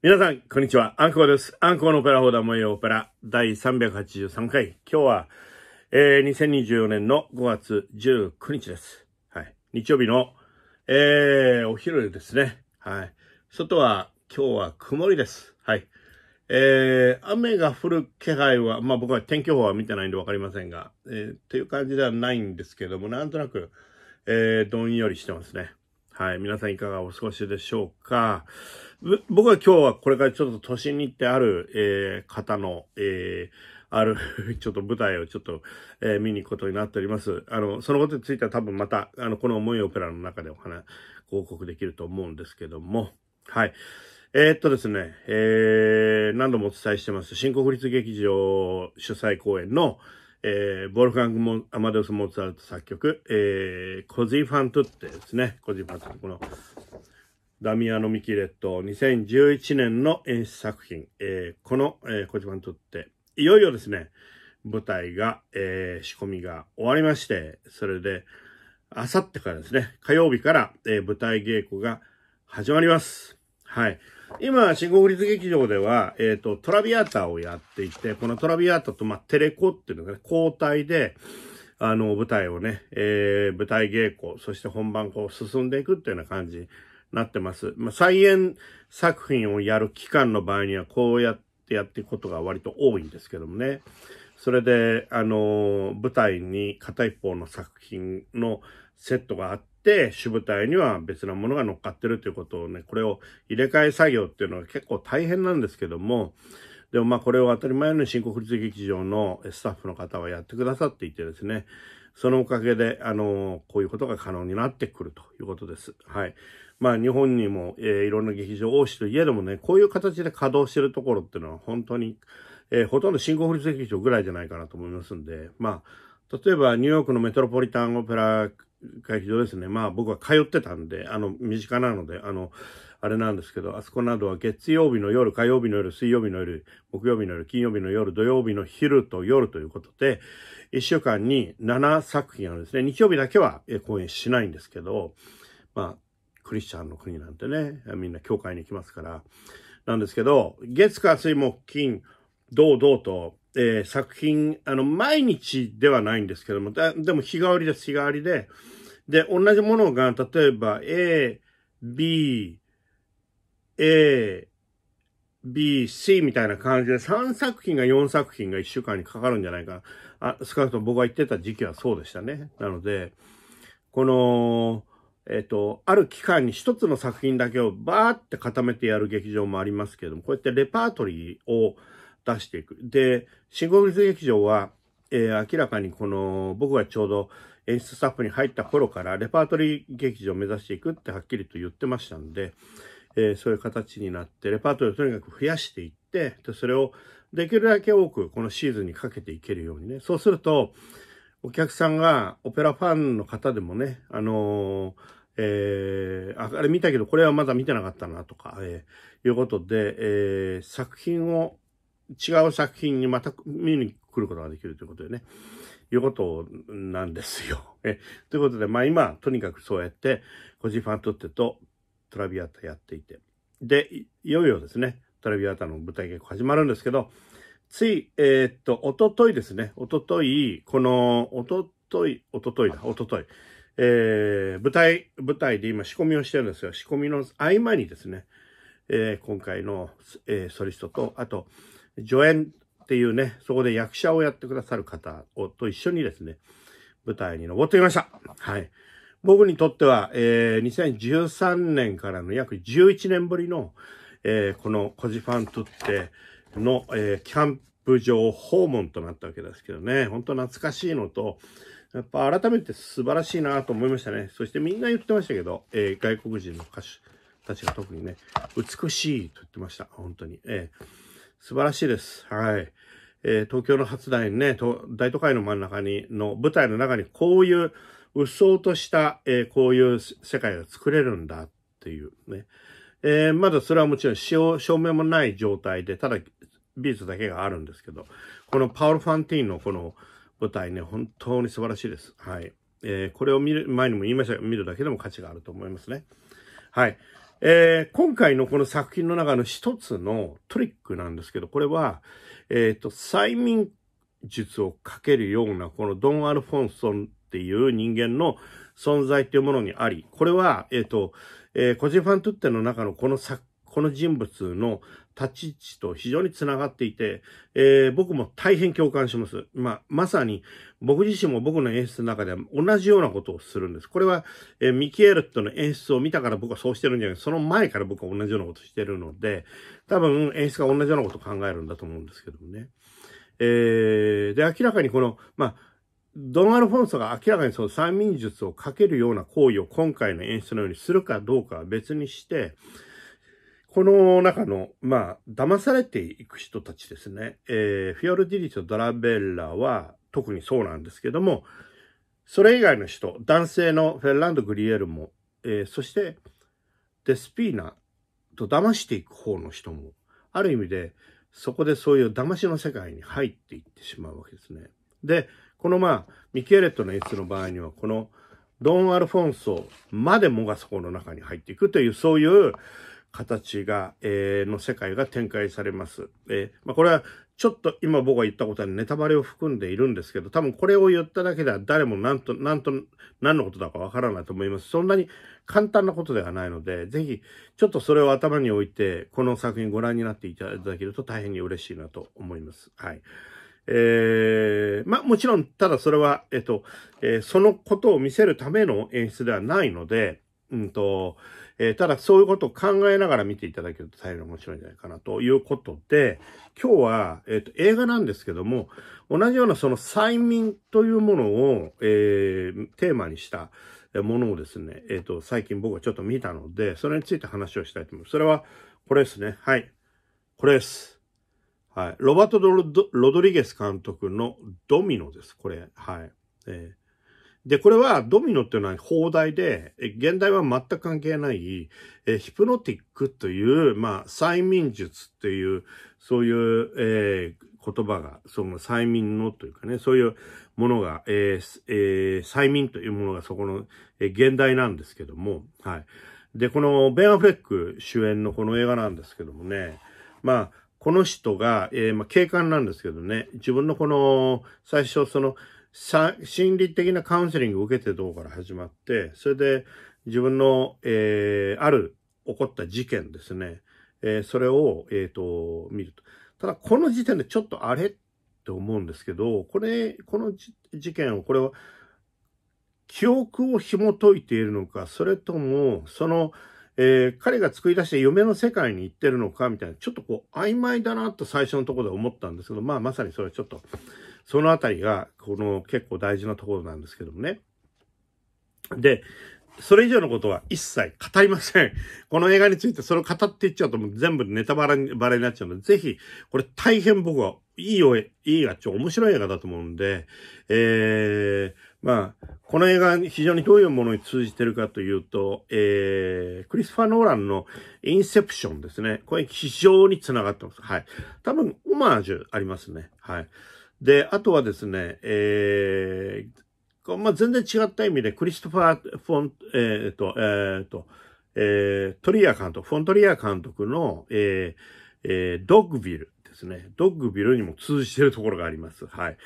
皆さん、こんにちは。アンコウです。アンコウのオペラホーダ様オペラ第383回。今日は、えー、2024年の5月19日です。はい。日曜日の、えー、お昼ですね。はい。外は、今日は曇りです。はい。えー、雨が降る気配は、まあ僕は天気予報は見てないんでわかりませんが、えー、という感じではないんですけども、なんとなく、えー、どんよりしてますね。はい。皆さんいかがお過ごしでしょうか僕は今日はこれからちょっと都心に行ってある、えー、方の、えー、ある ちょっと舞台をちょっと、えー、見に行くことになっております。あの、そのことについては多分また、あの、この思いオペラの中でお話、報告できると思うんですけども、はい。えー、っとですね、えー、何度もお伝えしてます、新国立劇場主催公演の、えー、ボルフガングモ・アマデス・モーツァルト作曲、えー、コジファントってですね、コジファントこの、ダミアノ・ミキレット2011年の演出作品、えー、この、えー、コジファントって、いよいよですね、舞台が、えー、仕込みが終わりまして、それで、あさってからですね、火曜日から、えー、舞台稽古が始まります。はい。今、新国立劇場では、えっ、ー、と、トラビアータをやっていて、このトラビアータと、まあ、テレコっていうのがね、交代で、あの、舞台をね、えー、舞台稽古、そして本番こう進んでいくっていうような感じになってます。まあ、再演作品をやる期間の場合には、こうやってやっていくことが割と多いんですけどもね。それで、あの、舞台に片一方の作品のセットがあって、、主部隊には別なものが乗っかってるということをね、これを入れ替え作業っていうのは結構大変なんですけども、でもまあこれを当たり前の新国立劇場のスタッフの方はやってくださっていてですね、そのおかげで、あの、こういうことが可能になってくるということです。はい。まあ日本にも、えー、いろんな劇場、大州といえどもね、こういう形で稼働してるところっていうのは本当に、えー、ほとんど新国立劇場ぐらいじゃないかなと思いますんで、まあ、例えばニューヨークのメトロポリタンオペラがひどいですね。まあ僕は通ってたんで、あの、身近なので、あの、あれなんですけど、あそこなどは月曜日の夜、火曜日の夜、水曜日の夜、木曜日の夜、金曜日の夜、土曜日の昼と夜ということで、1週間に7作品あるんですね。日曜日だけは公演しないんですけど、まあ、クリスチャンの国なんてね、みんな教会に行きますから、なんですけど、月火水木金、堂々とえー、作品、あの、毎日ではないんですけども、でも日替わりです、日替わりで。で、同じものが、例えば A、B、A、B、C みたいな感じで3作品が4作品が1週間にかかるんじゃないかな。あ少なくとも僕が言ってた時期はそうでしたね。なので、この、えっ、ー、と、ある期間に一つの作品だけをバーって固めてやる劇場もありますけども、こうやってレパートリーを出していく。で、新国立劇場は、えー、明らかにこの、僕がちょうど演出スタッフに入った頃から、レパートリー劇場を目指していくってはっきりと言ってましたんで、えー、そういう形になって、レパートリーをとにかく増やしていって、で、それをできるだけ多くこのシーズンにかけていけるようにね。そうすると、お客さんがオペラファンの方でもね、あのーえー、あれ見たけどこれはまだ見てなかったなとか、えー、いうことで、えー、作品を違う作品にまた見に来ることができるということでね、いうことなんですよ。えということで、まあ今、とにかくそうやって、コジファントッテとトラビアータやっていて、で、いよいよですね、トラビアータの舞台稽古始まるんですけど、つい、えー、っと、おとといですね、おととい、この、おととい、おとといだ、おととい、えー、舞台、舞台で今仕込みをしてるんですよ。仕込みの合間にですね、えー、今回の、えー、ソリストと、あと、助演っていうね、そこで役者をやってくださる方をと一緒にですね、舞台に登ってきました。はい。僕にとっては、えー、2013年からの約11年ぶりの、えー、このコジファントっての、えー、キャンプ場訪問となったわけですけどね、ほんと懐かしいのと、やっぱ改めて素晴らしいなと思いましたね。そしてみんな言ってましたけど、えー、外国人の歌手たちが特にね、美しいと言ってました。本当に。えー素晴らしいです。はい。えー、東京の初大にね、大都会の真ん中に、の舞台の中にこういう、うっそうとした、えー、こういう世界が作れるんだっていうね。えー、まだそれはもちろん証明もない状態で、ただビーズだけがあるんですけど、このパウル・ファンティーンのこの舞台ね、本当に素晴らしいです。はい。えー、これを見る前にも言いましたが、見るだけでも価値があると思いますね。はい。えー、今回のこの作品の中の一つのトリックなんですけど、これは、えっ、ー、と、催眠術をかけるような、このドン・アルフォンソンっていう人間の存在っていうものにあり、これは、えっ、ー、と、えー、個人ファントゥッテの中のこの作この人物の立ち位置と非常につながっていて、えー、僕も大変共感します。まあ、まさに僕自身も僕の演出の中では同じようなことをするんです。これは、えー、ミキエルットの演出を見たから僕はそうしてるんじゃないその前から僕は同じようなことをしてるので、多分演出が同じようなことを考えるんだと思うんですけどもね。えー、で、明らかにこの、まあ、ドン・アルフォンソが明らかにその催眠術をかけるような行為を今回の演出のようにするかどうかは別にして、この中の、まあ、騙されていく人たちですね。えー、フィオルディリとドラベッラは特にそうなんですけども、それ以外の人、男性のフェルランド・グリエルも、えー、そしてデスピーナと騙していく方の人も、ある意味で、そこでそういう騙しの世界に入っていってしまうわけですね。で、このまあ、ミケレットの演出の場合には、このドン・アルフォンソまでもがそこの中に入っていくという、そういう、形が、えー、の世界が展開されます。えー、まあ、これはちょっと今僕が言ったことはネタバレを含んでいるんですけど、多分これを言っただけでは誰もなんと、なんと、何のことだかわからないと思います。そんなに簡単なことではないので、ぜひちょっとそれを頭に置いて、この作品ご覧になっていただけると大変に嬉しいなと思います。はい。えー、まあもちろん、ただそれは、えっと、えー、そのことを見せるための演出ではないので、うんと、えー、ただそういうことを考えながら見ていただけると大変面白いんじゃないかなということで、今日は、えっ、ー、と、映画なんですけども、同じようなその催眠というものを、えー、テーマにしたものをですね、えっ、と、最近僕はちょっと見たので、それについて話をしたいと思います。それは、これですね。はい。これです。はい。ロバートロド・ロドリゲス監督のドミノです。これ。はい。えーで、これはドミノっていうのは放題で、現代は全く関係ない、えヒプノティックという、まあ、催眠術っていう、そういう、えー、言葉が、その催眠のというかね、そういうものが、えーえー、催眠というものがそこの、え現代なんですけども、はい。で、このベン・アフレック主演のこの映画なんですけどもね、まあ、この人が、えまあ、警官なんですけどね、自分のこの、最初その、心理的なカウンセリングを受けてるとこから始まって、それで自分の、えー、ある起こった事件ですね。えー、それを、ええー、と、見ると。ただ、この時点でちょっとあれって思うんですけど、これ、この事件を、これは、記憶を紐解いているのか、それとも、その、えー、彼が作り出して夢の世界に行ってるのかみたいな、ちょっとこう曖昧だなと最初のところで思ったんですけど、まあまさにそれはちょっと、そのあたりが、この結構大事なところなんですけどもね。で、それ以上のことは一切語りません。この映画についてそれを語っていっちゃうともう全部ネタバレになっちゃうので、ぜひ、これ大変僕はいいよ、いいやちょ、面白い映画だと思うんで、えー、まあ、この映画非常にどういうものに通じてるかというと、えー、クリスファー・ノーランのインセプションですね。これ非常に繋がってます。はい。多分、オマージュありますね。はい。で、あとはですね、えー、まあ、全然違った意味で、クリストファー・フォン、えー、と、えー、と、えー、トリア監督、フォントリア監督の、えー、えー、ドッグビルですね。ドッグビルにも通じてるところがあります。はい。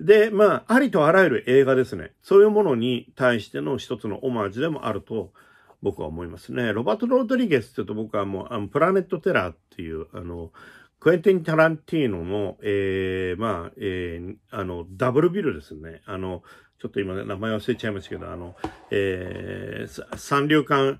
で、まあ、ありとあらゆる映画ですね。そういうものに対しての一つのオマージュでもあると、僕は思いますね。ロバート・ロードリゲスって言うと僕はもう、あの、プラネット・テラーっていう、あの、クエンティン・タランティーノの、えー、まあ、えー、あの、ダブルビルですね。あの、ちょっと今、ね、名前忘れちゃいましたけど、あの、えー、三流館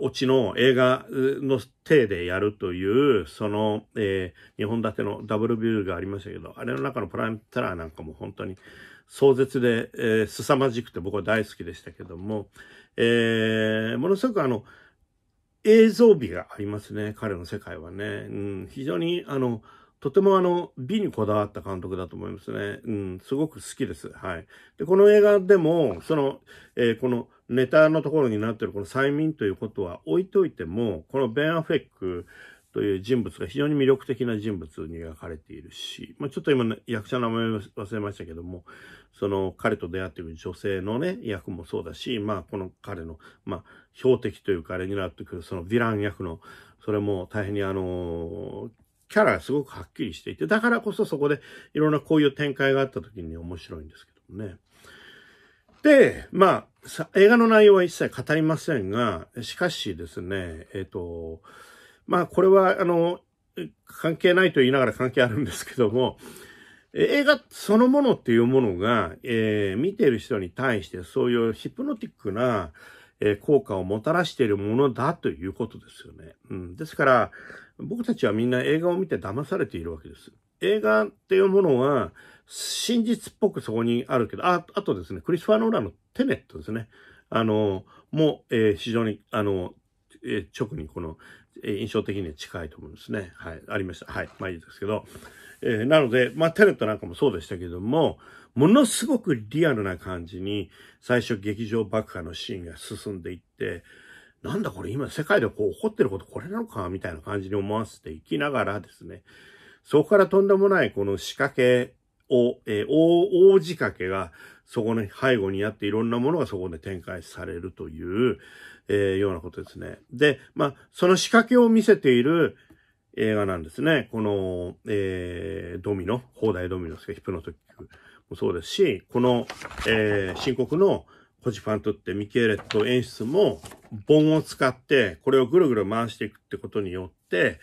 落ちの映画の体でやるという、その、えー、日本立てのダブルビルがありましたけど、あれの中のプライムタラーなんかも本当に壮絶で、えー、凄まじくて僕は大好きでしたけども、えー、ものすごくあの、映像美がありますね。彼の世界はね。うん、非常に、あの、とてもあの、美にこだわった監督だと思いますね。うん、すごく好きです。はい。で、この映画でも、その、えー、このネタのところになってるこの催眠ということは置いといても、このベン・アフェック、という人物が非常に魅力的な人物に描かれているし、まあ、ちょっと今、ね、役者の名前忘れましたけども、その彼と出会っている女性のね、役もそうだし、まあこの彼の、まあ標的というかあれになってくるそのヴィラン役の、それも大変にあのー、キャラがすごくはっきりしていて、だからこそそこでいろんなこういう展開があった時に面白いんですけどもね。で、まあ、映画の内容は一切語りませんが、しかしですね、えっ、ー、と、まあこれはあの、関係ないと言いながら関係あるんですけども、映画そのものっていうものが、えー、見ている人に対してそういうヒプノティックな、えー、効果をもたらしているものだということですよね。うん、ですから、僕たちはみんな映画を見て騙されているわけです。映画っていうものは、真実っぽくそこにあるけど、ああとですね、クリスファー・ノーラのテネットですね。あの、もう、えー、非常に、あの、え直にこのえ印象的に近いと思うんですね。はい。ありました。はい。まあいいですけど。えー、なので、まあ、テレットなんかもそうでしたけども、ものすごくリアルな感じに、最初劇場爆破のシーンが進んでいって、なんだこれ今世界でこう起こってることこれなのかみたいな感じに思わせていきながらですね、そこからとんでもないこの仕掛けお、えー、大、大仕掛けが、そこの背後にあっていろんなものがそこで展開されるという、えー、ようなことですね。で、まあ、その仕掛けを見せている映画なんですね。この、えー、ドミノ、放題ドミノですヒプノトックもそうですし、この、えー、深刻の、ポジファントってミケーレット演出も、盆を使って、これをぐるぐる回していくってことによって、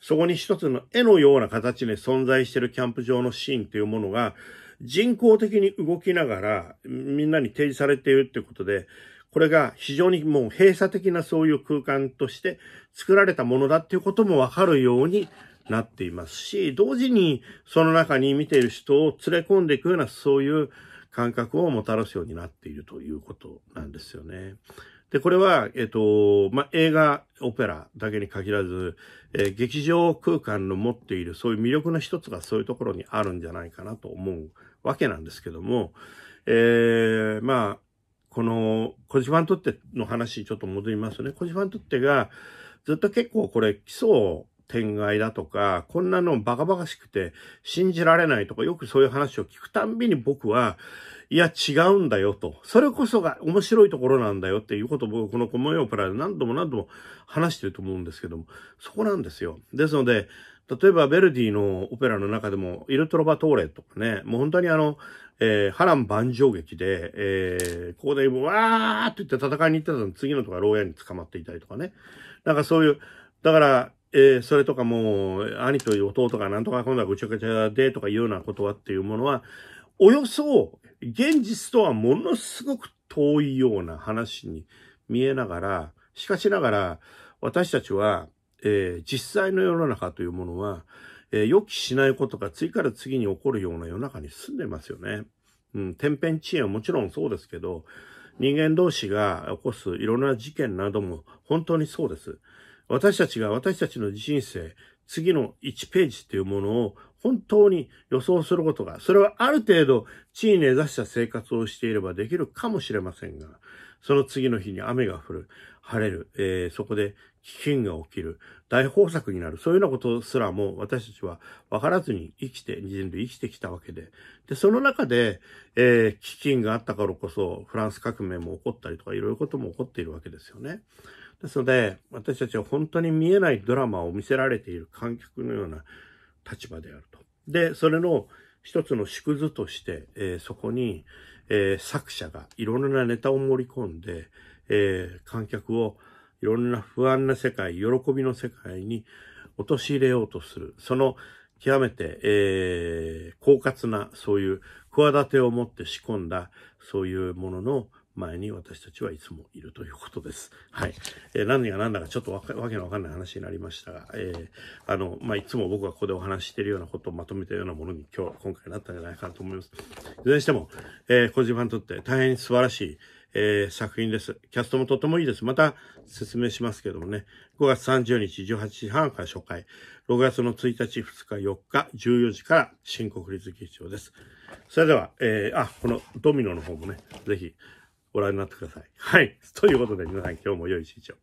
そこに一つの絵のような形で存在しているキャンプ場のシーンというものが、人工的に動きながら、みんなに提示されているってことで、これが非常にもう閉鎖的なそういう空間として作られたものだっていうこともわかるようになっていますし、同時にその中に見ている人を連れ込んでいくようなそういう感覚をもたらすようになっているということなんですよね。で、これは、えっ、と、まあ、映画、オペラだけに限らず、えー、劇場空間の持っているそういう魅力の一つがそういうところにあるんじゃないかなと思うわけなんですけども、えー、まあ、この、小島にとっての話、ちょっと戻りますね。小島にとってが、ずっと結構これ、基礎を天外だとか、こんなのバカバカしくて信じられないとか、よくそういう話を聞くたんびに僕は、いや違うんだよと、それこそが面白いところなんだよっていうことを僕このコモンオペラで何度も何度も話してると思うんですけども、そこなんですよ。ですので、例えばベルディのオペラの中でも、イルトロバトーレとかね、もう本当にあの、えー、波乱万丈劇で、えー、ここでわーって言って戦いに行ってたの次のとか牢屋に捕まっていたりとかね。なんかそういう、だから、えー、それとかもう、兄と弟がなんとか今度はぐちゃぐちゃでとかいうようなことはっていうものは、およそ現実とはものすごく遠いような話に見えながら、しかしながら、私たちは、えー、実際の世の中というものは、えー、予期しないことが次から次に起こるような世の中に住んでますよね。うん、天変地異はもちろんそうですけど、人間同士が起こすいろんな事件なども本当にそうです。私たちが私たちの人生、次の1ページというものを本当に予想することが、それはある程度地位に根ざした生活をしていればできるかもしれませんが、その次の日に雨が降る、晴れる、えー、そこで飢饉が起きる、大豊作になる、そういうようなことすらも私たちは分からずに生きて、人類生きてきたわけで。で、その中で、えー、飢饉があったからこそ、フランス革命も起こったりとか、いろいろことも起こっているわけですよね。ですので、私たちは本当に見えないドラマを見せられている観客のような立場であると。で、それの一つの縮図として、えー、そこに、えー、作者がいろんなネタを盛り込んで、えー、観客をいろんな不安な世界、喜びの世界に陥れようとする。その極めて、えー、狡猾な、そういう企てを持って仕込んだ、そういうものの前に私たちはいつもいるということです。はい。えー、何が何だかちょっとわけのわかんない話になりましたが、えー、あの、まあ、いつも僕がここでお話しているようなことをまとめたようなものに今日、今回なったんじゃないかなと思います。いずれにしても、えー、小島にとって大変素晴らしい、えー、作品です。キャストもとてもいいです。また説明しますけどもね、5月30日18時半から初回、6月の1日、2日、4日、14時から新国立劇場です。それでは、えー、あ、このドミノの方もね、ぜひ、ご覧になってください。はい。ということで皆さん今日も良い一日を。